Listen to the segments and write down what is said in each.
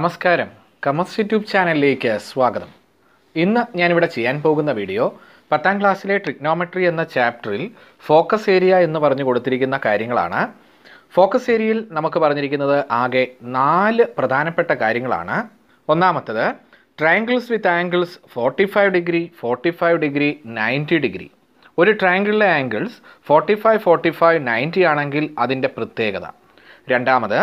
നമസ്കാരം കമസ് യൂട്യൂബ് ചാനലിലേക്ക് സ്വാഗതം ഇന്ന് ഞാനിവിടെ ചെയ്യാൻ പോകുന്ന വീഡിയോ പത്താം ക്ലാസ്സിലെ ട്രിഗ്നോമെട്രി എന്ന ചാപ്റ്ററിൽ ഫോക്കസ് ഏരിയ എന്ന് പറഞ്ഞു കൊടുത്തിരിക്കുന്ന കാര്യങ്ങളാണ് ഫോക്കസ് ഏരിയയിൽ നമുക്ക് പറഞ്ഞിരിക്കുന്നത് ആകെ നാല് പ്രധാനപ്പെട്ട കാര്യങ്ങളാണ് ഒന്നാമത്തത് triangles with angles forty five degree forty five degree ninety degree ഒരു ട്രയാങ്കിളിലെ angles forty five forty five ninety ആണെങ്കിൽ അതിൻ്റെ പ്രത്യേകത രണ്ടാമത്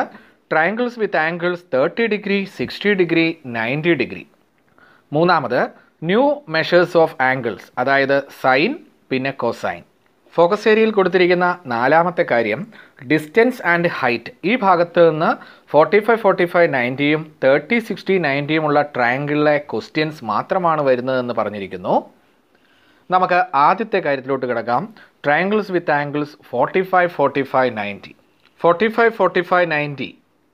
triangles with angles thirty degree sixty degree ninety degree മൂന്നാമത് ന്യൂ മെഷേഴ്സ് ഓഫ് ആംഗിൾസ് അതായത് സൈൻ പിന്നെ cosine focus ഏരിയയിൽ കൊടുത്തിരിക്കുന്ന നാലാമത്തെ കാര്യം ഡിസ്റ്റൻസ് ആൻഡ് ഹൈറ്റ് ഈ ഭാഗത്ത് നിന്ന് ഫോർട്ടി ഫൈവ് ഫോർട്ടി ഫൈവ് നയൻറ്റിയും തേർട്ടി സിക്സ്റ്റി നയൻറ്റിയും ഉള്ള ട്രയാങ്കിളിലെ ക്വസ്റ്റ്യൻസ് മാത്രമാണ് വരുന്നതെന്ന് പറഞ്ഞിരിക്കുന്നു നമുക്ക് ആദ്യത്തെ കാര്യത്തിലോട്ട് കിടക്കാം triangles with angles forty five forty five ninety forty five forty five ninety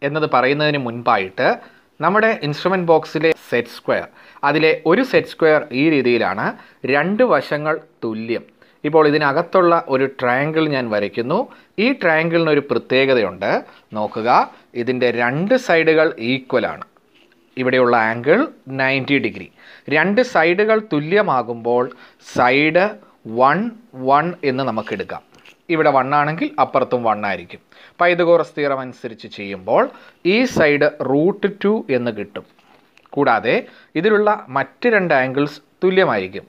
എന്നത് പറയുന്നതിന് മുൻപായിട്ട് നമ്മുടെ ഇൻസ്ട്രുമെൻറ്റ് ബോക്സിലെ സെറ്റ് സ്ക്വയർ അതിലെ ഒരു സെറ്റ് സ്ക്വയർ ഈ രീതിയിലാണ് രണ്ട് വശങ്ങൾ തുല്യം ഇപ്പോൾ ഇതിനകത്തുള്ള ഒരു ട്രയാങ്കിൾ ഞാൻ വരയ്ക്കുന്നു ഈ ട്രയാങ്കിളിന് ഒരു പ്രത്യേകതയുണ്ട് നോക്കുക ഇതിൻ്റെ രണ്ട് സൈഡുകൾ ഈക്വലാണ് ഇവിടെയുള്ള ആംഗിൾ നയൻറ്റി ഡിഗ്രി രണ്ട് സൈഡുകൾ തുല്യമാകുമ്പോൾ സൈഡ് വൺ വൺ എന്ന് നമുക്കെടുക്കാം ഇവിടെ വണ്ണാണെങ്കിൽ അപ്പുറത്തും വണ്ണായിരിക്കും പൈതഗോറസ് തീറം അനുസരിച്ച് ചെയ്യുമ്പോൾ ഈ സൈഡ് റൂട്ട് ടു എന്ന് കിട്ടും കൂടാതെ ഇതിലുള്ള മറ്റ് രണ്ട് ആംഗിൾസ് തുല്യമായിരിക്കും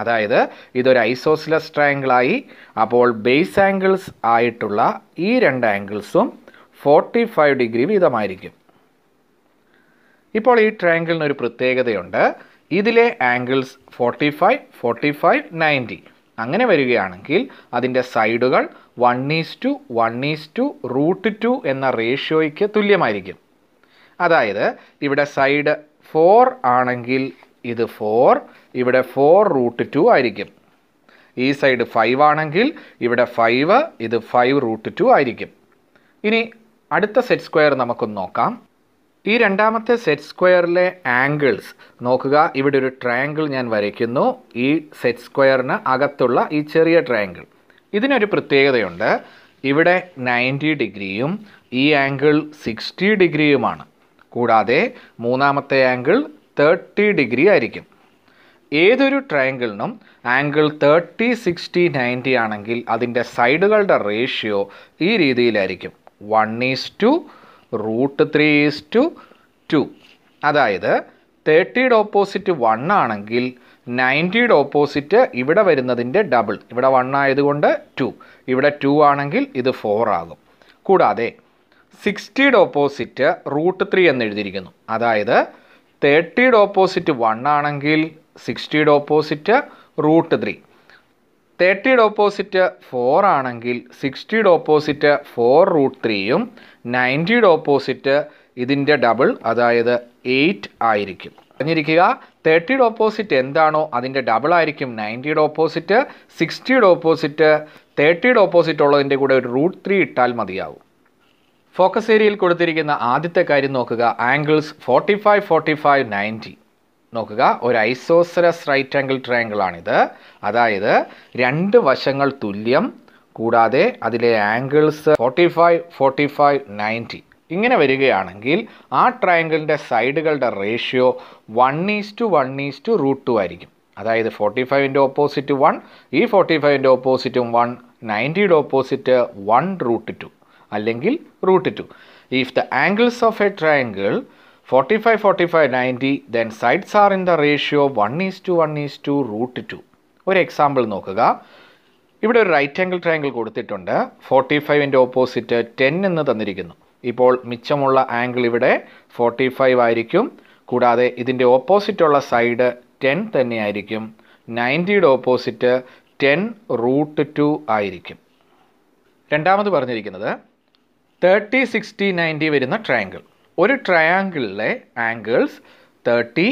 അതായത് ഇതൊരു ഐസോസിലസ് ട്രയാങ്കിളായി അപ്പോൾ ബേസ് ആംഗിൾസ് ആയിട്ടുള്ള ഈ രണ്ട് ആംഗിൾസും ഫോർട്ടി ഫൈവ് ഡിഗ്രി വീതമായിരിക്കും ഇപ്പോൾ ഈ ട്രയാങ്കിളിന് ഒരു പ്രത്യേകതയുണ്ട് ഇതിലെ angles forty five forty five ninety അങ്ങനെ വരികയാണെങ്കിൽ അതിൻ്റെ സൈഡുകൾ one is to one is to root two എന്ന റേഷ്യോയ്ക്ക് തുല്യമായിരിക്കും അതായത് ഇവിടെ സൈഡ് ഫോർ ആണെങ്കിൽ ഇത് ഫോർ ഇവിടെ ഫോർ റൂട്ട് ടു ആയിരിക്കും ഈ സൈഡ് ഫൈവ് ആണെങ്കിൽ ഇവിടെ ഫൈവ് ഇത് ഫൈവ് റൂട്ട് ടു ആയിരിക്കും ഇനി അടുത്ത സെറ്റ് സ്ക്വയർ നമുക്കൊന്ന് നോക്കാം ഈ രണ്ടാമത്തെ സെറ്റ് സ്ക്വയറിലെ ആംഗിൾസ് നോക്കുക ഇവിടെ ഒരു ട്രയാങ്കിൾ ഞാൻ വരയ്ക്കുന്നു ഈ സെറ്റ് സ്ക്വയറിന് അകത്തുള്ള ഈ ചെറിയ ട്രയാങ്കിൾ ഇതിനൊരു പ്രത്യേകതയുണ്ട് ഇവിടെ നയൻറ്റി ഡിഗ്രിയും ഈ ആംഗിൾ സിക്സ്റ്റി ഡിഗ്രിയുമാണ് കൂടാതെ മൂന്നാമത്തെ ആംഗിൾ തേർട്ടി ഡിഗ്രി ആയിരിക്കും ഏതൊരു ട്രയാങ്കിളിനും ആംഗിൾ തേർട്ടി സിക്സ്റ്റി നയൻറ്റി ആണെങ്കിൽ അതിൻ്റെ സൈഡുകളുടെ റേഷ്യോ ഈ രീതിയിലായിരിക്കും one is to root three is to two അതായത് തേർട്ടിയുടെ ഓപ്പോസിറ്റ് വൺ ആണെങ്കിൽ നയൻറ്റിയുടെ ഓപ്പോസിറ്റ് ഇവിടെ വരുന്നതിൻ്റെ ഡബിൾ ഇവിടെ വൺ ആയതുകൊണ്ട് ടു ഇവിടെ ടു ആണെങ്കിൽ ഇത് ഫോർ ആകും കൂടാതെ സിക്സ്റ്റിയുടെ ഓപ്പോസിറ്റ് റൂട്ട് ത്രീ എന്ന് എഴുതിയിരിക്കുന്നു അതായത് തേർട്ടിയുടെ ഓപ്പോസിറ്റ് വൺ ആണെങ്കിൽ സിക്സ്റ്റിയുടെ ഓപ്പോസിറ്റ് റൂട്ട് ത്രീ തേർട്ടിയുടെ ഓപ്പോസിറ്റ് ഫോർ ആണെങ്കിൽ സിക്സ്റ്റിയുടെ ഓപ്പോസിറ്റ് ഫോർ റൂട്ട് ത്രീയും നയൻറ്റിയുടെ ഓപ്പോസിറ്റ് ഇതിൻ്റെ ഡബിൾ അതായത് എയ്റ്റ് ആയിരിക്കും പറഞ്ഞിരിക്കുക തേർട്ടിയുടെ ഓപ്പോസിറ്റ് എന്താണോ അതിൻ്റെ ഡബിൾ ആയിരിക്കും നയൻറ്റിയുടെ ഓപ്പോസിറ്റ് സിക്സ്റ്റിയുടെ ഓപ്പോസിറ്റ് തേർട്ടിയുടെ ഓപ്പോസിറ്റ് ഉള്ളതിൻ്റെ കൂടെ ഒരു റൂട്ട് ത്രീ ഇട്ടാൽ മതിയാവും ഫോക്കസ് ഏരിയയിൽ കൊടുത്തിരിക്കുന്ന ആദ്യത്തെ കാര്യം നോക്കുക angles forty five forty five ninety നോക്കുക ഒരു ഐസോസറസ് റൈറ്റ് ആംഗിൾ ട്രയാങ്കിൾ ആണിത് അതായത് രണ്ട് വശങ്ങൾ തുല്യം കൂടാതെ അതിലെ angles forty five forty five ninety ഇങ്ങനെ വരികയാണെങ്കിൽ ആ ട്രയാങ്കിളിൻ്റെ സൈഡുകളുടെ ratio one is to one is to root two ആയിരിക്കും അതായത് ഫോർട്ടി ഫൈവിൻ്റെ ഓപ്പോസിറ്റ് വൺ ഈ ഫോർട്ടി ഫൈവിൻ്റെ ഓപ്പോസിറ്റും വൺ നയൻറ്റിയുടെ ഓപ്പോസിറ്റ് വൺ റൂട്ട് ടു അല്ലെങ്കിൽ root two if the angles of a triangle forty five forty five ninety then sides are in the ratio one is to one is to root two ഒരു example നോക്കുക ഇവിടെ ഒരു right angle triangle കൊടുത്തിട്ടുണ്ട് forty ഫൈവിൻ്റെ opposite ten എന്ന് തന്നിരിക്കുന്നു ഇപ്പോൾ മിച്ചമുള്ള ആംഗിൾ ഇവിടെ ഫോർട്ടി ഫൈവ് ആയിരിക്കും കൂടാതെ ഇതിൻ്റെ ഓപ്പോസിറ്റുള്ള സൈഡ് ടെൻ തന്നെയായിരിക്കും നയൻറ്റിയുടെ ഓപ്പോസിറ്റ് ടെൻ റൂട്ട് ടു ആയിരിക്കും രണ്ടാമത് പറഞ്ഞിരിക്കുന്നത് തേർട്ടി സിക്സ്റ്റി നയൻറ്റി വരുന്ന ട്രയാങ്കിൾ ഒരു ട്രയാങ്കിളിലെ ആംഗിൾസ് തേർട്ടി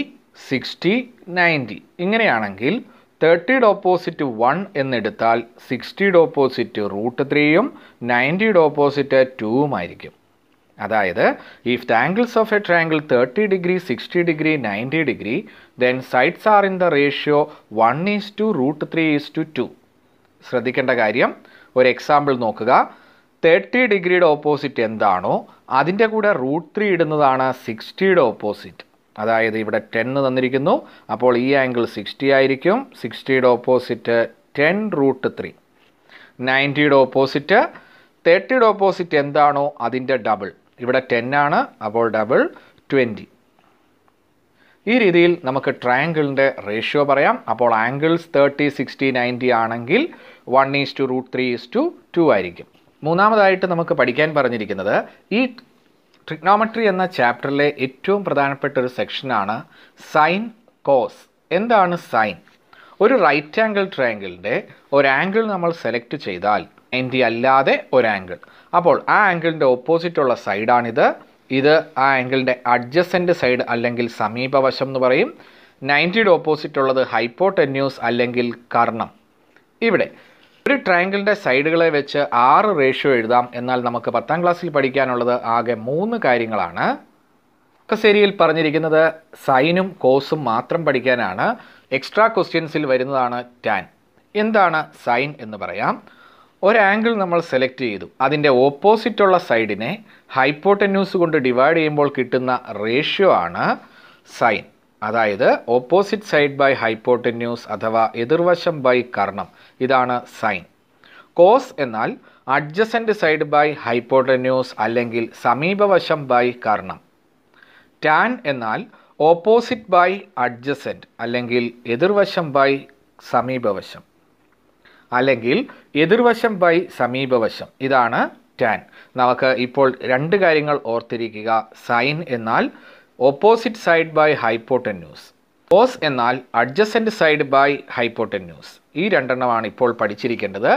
സിക്സ്റ്റി നയൻറ്റി ഇങ്ങനെയാണെങ്കിൽ തേർട്ടിയുടെ ഓപ്പോസിറ്റ് വൺ എന്നെടുത്താൽ സിക്സ്റ്റിയുടെ ഓപ്പോസിറ്റ് റൂട്ട് ത്രീയും നയൻറ്റിയുടെ ഓപ്പോസിറ്റ് ടൂവും ആയിരിക്കും അതായത് if the angles of a triangle thirty degree sixty degree ninety degree then sides are in the ratio one is to root three is to two ശ്രദ്ധിക്കേണ്ട കാര്യം ഒരു എക്സാമ്പിൾ നോക്കുക തേർട്ടി ഡിഗ്രിയുടെ ഓപ്പോസിറ്റ് എന്താണോ അതിൻ്റെ കൂടെ റൂട്ട് ത്രീ ഇടുന്നതാണ് സിക്സ്റ്റിയുടെ opposite അതായത് ഇവിടെ ടെൻ തന്നിരിക്കുന്നു അപ്പോൾ ഈ ആംഗിൾ സിക്സ്റ്റി ആയിരിക്കും സിക്സ്റ്റിയുടെ ഓപ്പോസിറ്റ് ടെൻ റൂട്ട് ത്രീ നയൻറ്റിയുടെ ഓപ്പോസിറ്റ് തേർട്ടിയുടെ ഓപ്പോസിറ്റ് എന്താണോ അതിൻ്റെ ഡബിൾ ഇവിടെ ടെൻ ആണ് അപ്പോൾ ഡബിൾ ട്വൻറ്റി ഈ രീതിയിൽ നമുക്ക് ട്രയാങ്കിളിൻ്റെ റേഷ്യോ പറയാം അപ്പോൾ ആംഗിൾസ് തേർട്ടി സിക്സ്റ്റി നയൻറ്റി ആണെങ്കിൽ one is to root three is to two ആയിരിക്കും മൂന്നാമതായിട്ട് നമുക്ക് പഠിക്കാൻ പറഞ്ഞിരിക്കുന്നത് ഈ ട്രിഗ്നോമെട്രി എന്ന ചാപ്റ്ററിലെ ഏറ്റവും പ്രധാനപ്പെട്ട ഒരു സെക്ഷനാണ് സൈൻ കോസ് എന്താണ് സൈൻ ഒരു റൈറ്റ് ആംഗിൾ ട്രയാങ്കിളിൻ്റെ ഒരു ആംഗിൾ നമ്മൾ സെലക്ട് ചെയ്താൽ എൻ്റെ അല്ലാതെ ഒരു ആംഗിൾ അപ്പോൾ ആ ആംഗിളിൻ്റെ ഓപ്പോസിറ്റുള്ള സൈഡാണിത് ഇത് ആ ആംഗിളിൻ്റെ അഡ്ജസ്റ്റൻ്റ് സൈഡ് അല്ലെങ്കിൽ സമീപവശം എന്ന് പറയും നയൻറ്റിയുടെ ഓപ്പോസിറ്റ് ഹൈപ്പോട്ടന്യൂസ് അല്ലെങ്കിൽ കർണം ഇവിടെ ഒരു ട്രയാങ്കിളിൻ്റെ സൈഡുകളെ വെച്ച് ആറ് റേഷ്യോ എഴുതാം എന്നാൽ നമുക്ക് പത്താം ക്ലാസ്സിൽ പഠിക്കാനുള്ളത് ആകെ മൂന്ന് കാര്യങ്ങളാണ് കസേരിയിൽ പറഞ്ഞിരിക്കുന്നത് സൈനും കോസും മാത്രം പഠിക്കാനാണ് എക്സ്ട്രാ ക്വസ്റ്റ്യൻസിൽ വരുന്നതാണ് ടാൻ എന്താണ് സൈൻ എന്ന് പറയാം ഒരാംഗിൾ നമ്മൾ സെലക്ട് ചെയ്തു അതിൻ്റെ ഓപ്പോസിറ്റുള്ള സൈഡിനെ ഹൈപ്പോട്ടന്യൂസ് കൊണ്ട് ഡിവൈഡ് ചെയ്യുമ്പോൾ കിട്ടുന്ന റേഷ്യോ ആണ് സൈൻ അതായത് ഓപ്പോസിറ്റ് സൈഡ് ബൈ ഹൈപ്പോട്ടന്യൂസ് അഥവാ എതിർവശം ബൈ കർണം ഇതാണ് സൈൻ കോസ് എന്നാൽ അഡ്ജസൻറ്റ് സൈഡ് ബൈ ഹൈപ്പോട്ടന്യൂസ് അല്ലെങ്കിൽ സമീപവശം ബൈ കർണം ടാൻ എന്നാൽ ഓപ്പോസിറ്റ് ബൈ അഡ്ജസൻറ്റ് അല്ലെങ്കിൽ എതിർവശം ബൈ സമീപവശം അല്ലെങ്കിൽ എതിർവശം ബൈ സമീപവശം ഇതാണ് ടാൻ നമുക്ക് ഇപ്പോൾ രണ്ട് കാര്യങ്ങൾ ഓർത്തിരിക്കുക സൈൻ എന്നാൽ opposite side by hypotenuse cos എന്നാൽ അഡ്ജസൻറ്റ് സൈഡ് ബൈ ഹൈപ്പോട്ടന്യൂസ് ഈ രണ്ടെണ്ണമാണ് ഇപ്പോൾ പഠിച്ചിരിക്കേണ്ടത്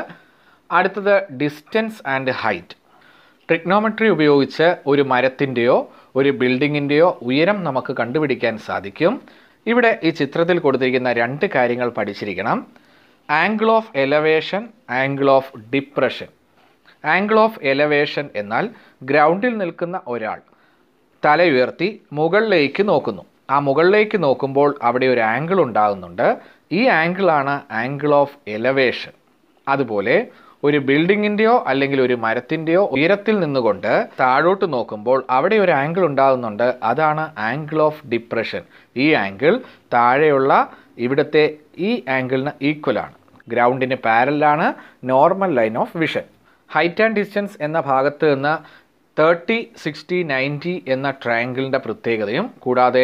അടുത്തത് ഡിസ്റ്റൻസ് ആൻഡ് ഹൈറ്റ് ട്രിഗ്നോമെട്രി ഉപയോഗിച്ച് ഒരു മരത്തിൻ്റെയോ ഒരു ബിൽഡിങ്ങിൻ്റെയോ ഉയരം നമുക്ക് കണ്ടുപിടിക്കാൻ സാധിക്കും ഇവിടെ ഈ ചിത്രത്തിൽ കൊടുത്തിരിക്കുന്ന രണ്ട് കാര്യങ്ങൾ പഠിച്ചിരിക്കണം angle of elevation angle of depression angle of elevation എന്നാൽ ഗ്രൗണ്ടിൽ നിൽക്കുന്ന ഒരാൾ തലയുയർത്തി മുകളിലേക്ക് നോക്കുന്നു ആ മുകളിലേക്ക് നോക്കുമ്പോൾ അവിടെ ഒരു ആംഗിൾ ഉണ്ടാകുന്നുണ്ട് ഈ ആംഗിളാണ് ആംഗിൾ ഓഫ് എലവേഷൻ അതുപോലെ ഒരു ബിൽഡിങ്ങിൻ്റെയോ അല്ലെങ്കിൽ ഒരു മരത്തിൻ്റെയോ ഉയരത്തിൽ നിന്നുകൊണ്ട് താഴോട്ട് നോക്കുമ്പോൾ അവിടെ ഒരു ആംഗിൾ ഉണ്ടാകുന്നുണ്ട് അതാണ് ആംഗിൾ ഓഫ് ഡിപ്രഷൻ ഈ ആംഗിൾ താഴെയുള്ള ഇവിടുത്തെ ഈ ആംഗിളിന് ഈക്വലാണ് ഗ്രൗണ്ടിന് പാരലാണ് normal line of vision height and distance എന്ന ഭാഗത്ത് നിന്ന് തേർട്ടി സിക്സ്റ്റി നയൻറ്റി എന്ന ട്രയാങ്കിളിൻ്റെ പ്രത്യേകതയും കൂടാതെ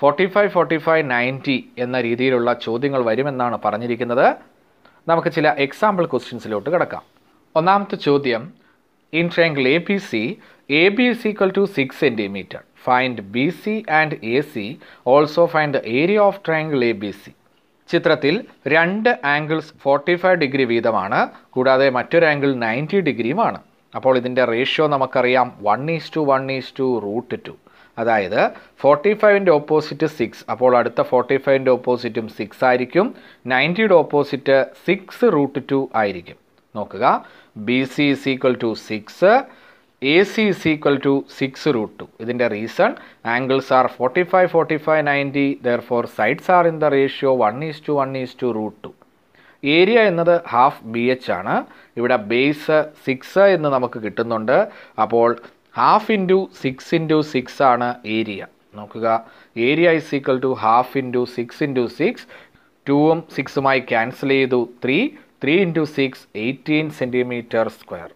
forty five forty five ninety എന്ന രീതിയിലുള്ള ചോദ്യങ്ങൾ വരുമെന്നാണ് പറഞ്ഞിരിക്കുന്നത് നമുക്ക് ചില എക്സാമ്പിൾ ക്വസ്റ്റ്യൻസിലോട്ട് കിടക്കാം ഒന്നാമത്തെ ചോദ്യം in triangle A B C A B is equal to six centimetre find B C and A C also find area of triangle A B C ചിത്രത്തിൽ രണ്ട് ആംഗിൾസ് ഫോർട്ടി ഫൈവ് ഡിഗ്രി വീതമാണ് കൂടാതെ മറ്റൊരു angle ninety ഡിഗ്രിയുമാണ് അപ്പോൾ ഇതിൻ്റെ ratio നമുക്കറിയാം one is to one is to root two അതായത് forty ഫൈവിൻ്റെ ഓപ്പോസിറ്റ് സിക്സ് അപ്പോൾ അടുത്ത ഫോർട്ടി ഫൈവിൻ്റെ ഓപ്പോസിറ്റും സിക്സ് ആയിരിക്കും നയൻറ്റിയുടെ ഓപ്പോസിറ്റ് സിക്സ് റൂട്ട് ടു ആയിരിക്കും നോക്കുക B C is equal to six A C is equal to six root two ഇതിൻ്റെ reason angles are forty five forty five ninety therefore sides are in the ratio one is to one is to root two area എന്നത് half B H ആണ് ഇവിടെ base six എന്ന് നമുക്ക് കിട്ടുന്നുണ്ട് അപ്പോൾ half into six into six ആണ് area നോക്കുക area is equal to half into six into six ടുവും സിക്സുമായി ക്യാൻസൽ ചെയ്തു three three into six eighteen centimetre square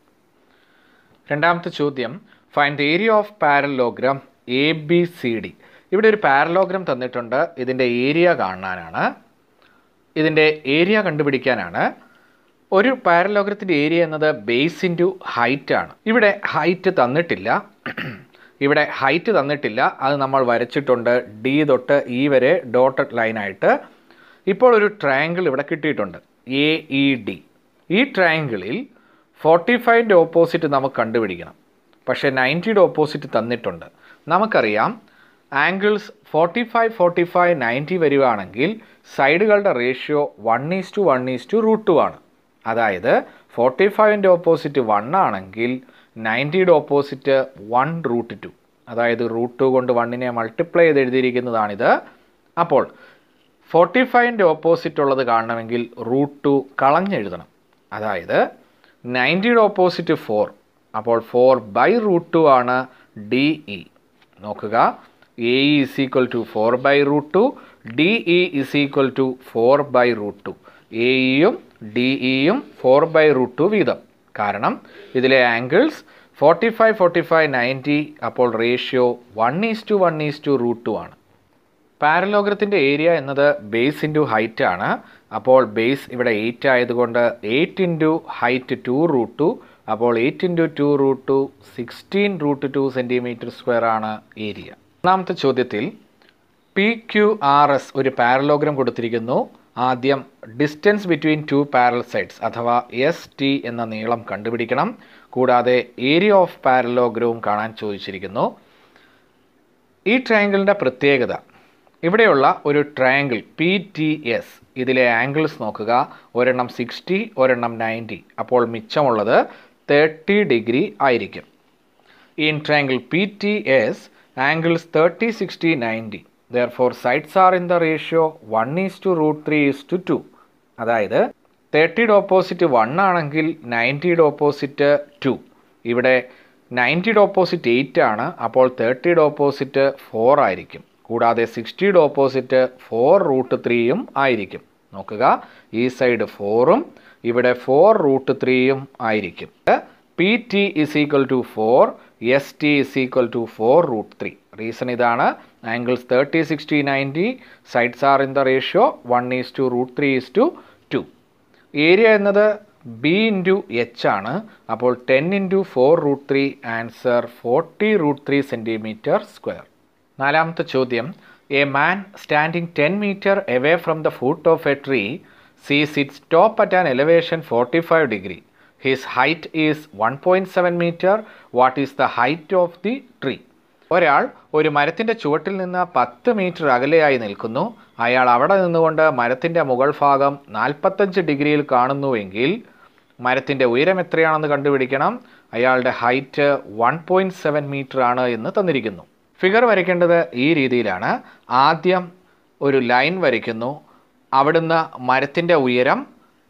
രണ്ടാമത്തെ ചോദ്യം find area of parallelogram A B C D ഇവിടെ ഒരു parallelogram തന്നിട്ടുണ്ട് ഇതിൻ്റെ ഏരിയ കാണാനാണ് ഇതിൻ്റെ ഏരിയ കണ്ടുപിടിക്കാനാണ് ഒരു പാരലോഗ്രത്തിൻ്റെ ഏരിയ എന്നത് ബേസ് ഇൻറ്റു ഹൈറ്റ് ആണ് ഇവിടെ ഹൈറ്റ് തന്നിട്ടില്ല ഇവിടെ ഹൈറ്റ് തന്നിട്ടില്ല അത് നമ്മൾ വരച്ചിട്ടുണ്ട് ഡി തൊട്ട് ഇ e വരെ ഡോട്ടഡ് ലൈനായിട്ട് ഇപ്പോൾ ഒരു ട്രയാങ്കിൾ ഇവിടെ കിട്ടിയിട്ടുണ്ട് എ ഇ ഡി ഈ ട്രയാങ്കിളിൽ ഫോർട്ടി ഫൈവിൻ്റെ ഓപ്പോസിറ്റ് നമുക്ക് കണ്ടുപിടിക്കണം പക്ഷേ നയൻറ്റിയുടെ ഓപ്പോസിറ്റ് തന്നിട്ടുണ്ട് നമുക്കറിയാം angles forty five forty five ninety വരികയാണെങ്കിൽ സൈഡുകളുടെ ratio one is to one is to root two ആണ് അതായത് ഫോർട്ടി ഫൈവിൻ്റെ ഓപ്പോസിറ്റ് വൺ ആണെങ്കിൽ നയൻറ്റിയുടെ ഓപ്പോസിറ്റ് വൺ റൂട്ട് ടു അതായത് റൂട്ട് ടു കൊണ്ട് വണ്ണിനെ മൾട്ടിപ്ലൈ ചെയ്ത് എഴുതിയിരിക്കുന്നതാണിത് അപ്പോൾ ഫോർട്ടി ഫൈവിൻ്റെ ഓപ്പോസിറ്റ് ഉള്ളത് കാണണമെങ്കിൽ റൂട്ട് ടു കളഞ്ഞെഴുതണം അതായത് നയൻറ്റിയുടെ ഓപ്പോസിറ്റ് ഫോർ അപ്പോൾ ഫോർ ബൈ റൂട്ട് ടു ആണ് ഡി ഇ e. നോക്കുക A is equal to four by root two D E is equal to four by root two A ഇയും ഡി ഇയും ഫോർ ബൈ റൂട്ട് ടു വീതം കാരണം ഇതിലെ angles forty five forty five ninety അപ്പോൾ ratio one is to one is to root two ആണ് പാരലോഗ്രത്തിൻ്റെ area എന്നത് base into height ആണ് അപ്പോൾ ബേസ് ഇവിടെ എയ്റ്റ് ആയതുകൊണ്ട് eight into height two root two അപ്പോൾ eight into two root two sixteen root two centimetre square ആണ് area ഒന്നാമത്തെ ചോദ്യത്തിൽ പി ക്യു ആർ എസ് ഒരു പാരലോഗ്രാം കൊടുത്തിരിക്കുന്നു ആദ്യം distance between two parallel sides അഥവാ എസ് ടി എന്ന നീളം കണ്ടുപിടിക്കണം കൂടാതെ ഏരിയ ഓഫ് പാരലോഗ്രവും കാണാൻ ചോദിച്ചിരിക്കുന്നു ഈ ട്രയാങ്കിളിൻ്റെ പ്രത്യേകത ഇവിടെയുള്ള ഒരു ട്രയാങ്കിൾ പി ടി എസ് ഇതിലെ ആംഗിൾസ് നോക്കുക ഒരെണ്ണം സിക്സ്റ്റി ഒരെണ്ണം നയൻറ്റി അപ്പോൾ മിച്ചമുള്ളത് തേർട്ടി ഡിഗ്രി ആയിരിക്കും ഈ triangle P T S angles 30, 60, 90. Therefore, sides are in the ratio 1 is to root 3 is to 2. അതായത് തേർട്ടിയുടെ ഓപ്പോസിറ്റ് വൺ ആണെങ്കിൽ നയൻറ്റിയുടെ ഓപ്പോസിറ്റ് ടു ഇവിടെ നയൻറ്റിയുടെ ഓപ്പോസിറ്റ് എയ്റ്റ് ആണ് അപ്പോൾ തേർട്ടിയുടെ ഓപ്പോസിറ്റ് ഫോർ ആയിരിക്കും കൂടാതെ സിക്സ്റ്റിയുടെ ഓപ്പോസിറ്റ് ഫോർ റൂട്ട് ത്രീയും ആയിരിക്കും നോക്കുക ഈ സൈഡ് ഫോറും ഇവിടെ ഫോർ റൂട്ട് ത്രീയും ആയിരിക്കും P T is equal to four S T is equal to four root three reason ഇതാണ് angles thirty sixty ninety sides are in the ratio one is to root three is to two area എന്നത് B into H ആണ് അപ്പോൾ ten into four root three answer forty root three centimetre square നാലാമത്തെ ചോദ്യം a man standing ten metre away from the foot of a tree സീസ് it's top at an elevation forty five degree his height is one point seven metre what is the height of the tree ഒരാൾ ഒരു മരത്തിൻ്റെ ചുവട്ടിൽ നിന്ന് പത്ത് metre അകലെയായി നിൽക്കുന്നു അയാൾ അവിടെ നിന്നുകൊണ്ട് മരത്തിൻ്റെ മുകൾ ഭാഗം നാൽപ്പത്തഞ്ച് ഡിഗ്രിയിൽ കാണുന്നുവെങ്കിൽ മരത്തിൻ്റെ ഉയരം എത്രയാണെന്ന് കണ്ടുപിടിക്കണം അയാളുടെ height one point seven metre ആണ് എന്ന് തന്നിരിക്കുന്നു ഫിഗർ വരയ്ക്കേണ്ടത് ഈ രീതിയിലാണ് ആദ്യം ഒരു ലൈൻ വരയ്ക്കുന്നു അവിടുന്ന് മരത്തിൻ്റെ ഉയരം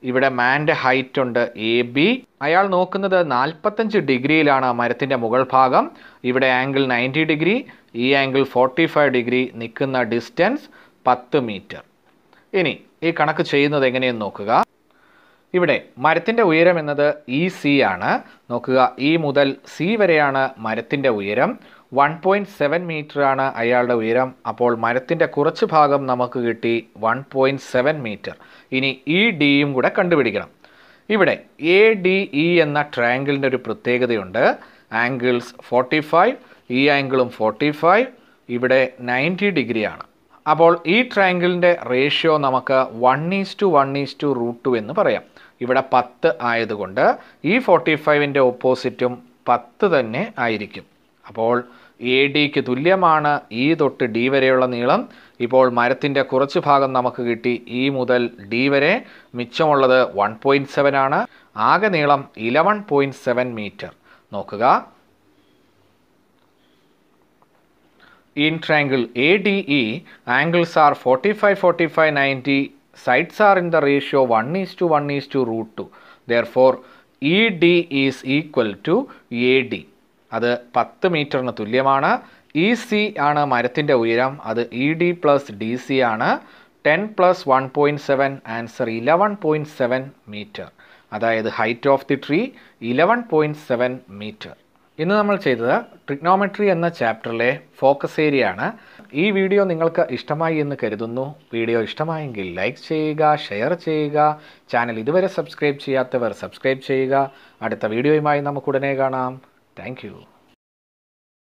ഇവിടെ മാൻ്റെ ഹൈറ്റ് ഉണ്ട് എ ബി അയാൾ നോക്കുന്നത് നാൽപ്പത്തഞ്ച് ഡിഗ്രിയിലാണ് മരത്തിൻ്റെ മുകൾ ഭാഗം ഇവിടെ ആംഗിൾ നയൻറ്റി ഡിഗ്രി ഈ ആംഗിൾ ഫോർട്ടി ഫൈവ് ഡിഗ്രി നിൽക്കുന്ന ഡിസ്റ്റൻസ് പത്ത് മീറ്റർ ഇനി ഈ കണക്ക് ചെയ്യുന്നത് എങ്ങനെയെന്ന് നോക്കുക ഇവിടെ മരത്തിൻ്റെ ഉയരം എന്നത് ഇ e സി ആണ് നോക്കുക ഇ e മുതൽ സി വരെയാണ് മരത്തിൻ്റെ ഉയരം വൺ പോയിൻറ്റ് സെവൻ മീറ്ററാണ് അയാളുടെ ഉയരം അപ്പോൾ മരത്തിൻ്റെ കുറച്ച് ഭാഗം നമുക്ക് കിട്ടി വൺ പോയിൻറ്റ് സെവൻ മീറ്റർ ഇനി ഇ ഡിയും കൂടെ കണ്ടുപിടിക്കണം ഇവിടെ എ ഡി ഇ എന്ന ട്രയാങ്കിളിൻ്റെ ഒരു പ്രത്യേകതയുണ്ട് ആംഗിൾസ് ഫോർട്ടി ഫൈവ് ഈ ആംഗിളും ഫോർട്ടി ഫൈവ് ഇവിടെ നയൻറ്റി ഡിഗ്രിയാണ് അപ്പോൾ ഈ ട്രയാങ്കിളിൻ്റെ റേഷ്യോ നമുക്ക് one is to one is to root two എന്ന് പറയാം ഇവിടെ പത്ത് ആയതുകൊണ്ട് ഈ ഫോർട്ടി ഫൈവിൻ്റെ ഓപ്പോസിറ്റും പത്ത് തന്നെ ആയിരിക്കും അപ്പോൾ എ ഡിക്ക് തുല്യമാണ് ഇ തൊട്ട് ഡി വരെയുള്ള നീളം ഇപ്പോൾ മരത്തിൻ്റെ കുറച്ച് ഭാഗം നമുക്ക് കിട്ടി ഇ മുതൽ ഡി വരെ മിച്ചമുള്ളത് വൺ പോയിൻറ്റ് സെവൻ ആണ് ആകെ നീളം ഇലവൺ പോയിൻറ്റ് സെവൻ മീറ്റർ നോക്കുക in triangle A D E angles are forty five forty five ninety sides are in the ratio one is to one is to root two therefore E D is equal to A D അത് പത്ത് മീറ്ററിന് തുല്യമാണ് E e C ആണ് മരത്തിൻ്റെ ഉയരം അത് E D plus D C ആണ് ten plus one point seven answer eleven point seven metre അതായത് height of the tree eleven point seven metre ഇന്ന് നമ്മൾ ചെയ്തത് ട്രിഗ്നോമെട്രി എന്ന ചാപ്റ്ററിലെ ഫോക്കസ് ഏരിയ ആണ് ഈ വീഡിയോ നിങ്ങൾക്ക് ഇഷ്ടമായി എന്ന് കരുതുന്നു വീഡിയോ ഇഷ്ടമായെങ്കിൽ ലൈക്ക് ചെയ്യുക ഷെയർ ചെയ്യുക ചാനൽ ഇതുവരെ സബ്സ്ക്രൈബ് ചെയ്യാത്തവർ സബ്സ്ക്രൈബ് ചെയ്യുക അടുത്ത വീഡിയോയുമായി നമുക്കുടനെ കാണാം Thank you.